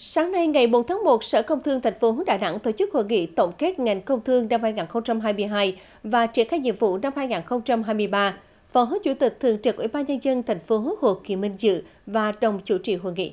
Sáng nay ngày 4 tháng 1, Sở Công Thương thành phố Đà Nẵng tổ chức hội nghị tổng kết ngành công thương năm 2022 và triển khai nhiệm vụ năm 2023. Phó Chủ tịch Thường trực Ủy ban nhân dân thành phố Hồ Kỳ Minh dự và đồng chủ trì hội nghị.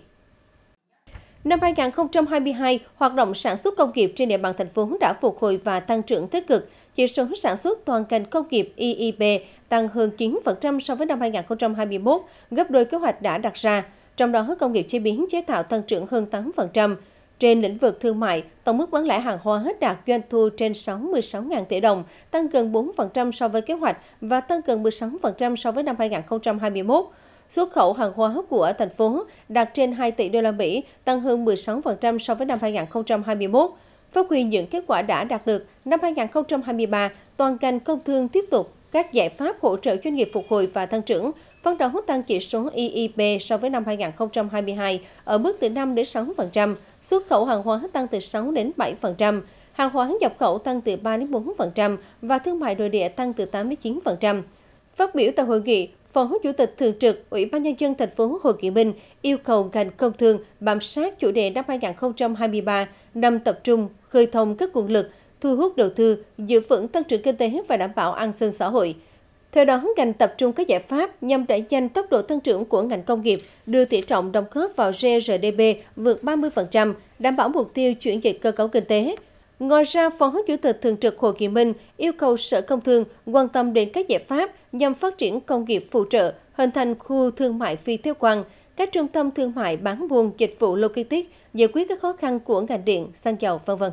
Năm 2022, hoạt động sản xuất công nghiệp trên địa bàn thành phố đã phục hồi và tăng trưởng tích cực. Chỉ số sản xuất toàn ngành công nghiệp IIP tăng hơn 9% so với năm 2021, gấp đôi kế hoạch đã đặt ra trong đó công nghiệp chế biến chế tạo tăng trưởng hơn 8%. Trên lĩnh vực thương mại, tổng mức bán lẻ hàng hóa đạt doanh thu trên 66.000 tỷ đồng, tăng gần 4% so với kế hoạch và tăng gần 16% so với năm 2021. Xuất khẩu hàng hóa của thành phố đạt trên 2 tỷ đô la Mỹ, tăng hơn 16% so với năm 2021. Phát huy những kết quả đã đạt được, năm 2023, toàn ngành công thương tiếp tục các giải pháp hỗ trợ doanh nghiệp phục hồi và tăng trưởng, phấn đấu tăng chỉ số e IIP so với năm 2022 ở mức từ 5 đến 6%, xuất khẩu hàng hóa tăng từ 6 đến 7%, hàng hóa nhập khẩu tăng từ 3 đến 4% và thương mại nội địa tăng từ 8 đến 9%. Phát biểu tại hội nghị, Phó Chủ tịch thường trực Ủy ban nhân dân thành phố Hồ Chí Minh yêu cầu ngành công thương bám sát chủ đề năm 2023 năm tập trung khơi thông các nguồn lực, thu hút đầu tư, giữ vững tăng trưởng kinh tế và đảm bảo an sinh xã hội. Theo đó, ngành tập trung các giải pháp nhằm đẩy nhanh tốc độ tăng trưởng của ngành công nghiệp, đưa tỷ trọng đóng góp vào GRDP vượt 30%, đảm bảo mục tiêu chuyển dịch cơ cấu kinh tế. Ngoài ra, Phó Chủ tịch Thường trực Hồ Kỳ Minh yêu cầu Sở Công Thương quan tâm đến các giải pháp nhằm phát triển công nghiệp phụ trợ, hình thành khu thương mại phi tiêu quan, các trung tâm thương mại bán buôn dịch vụ logistics, giải quyết các khó khăn của ngành điện, xăng dầu, v.v.